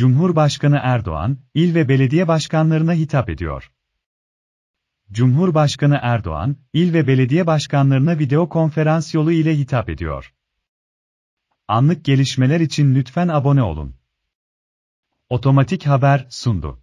Cumhurbaşkanı Erdoğan, il ve belediye başkanlarına hitap ediyor. Cumhurbaşkanı Erdoğan, il ve belediye başkanlarına video konferans yolu ile hitap ediyor. Anlık gelişmeler için lütfen abone olun. Otomatik Haber sundu.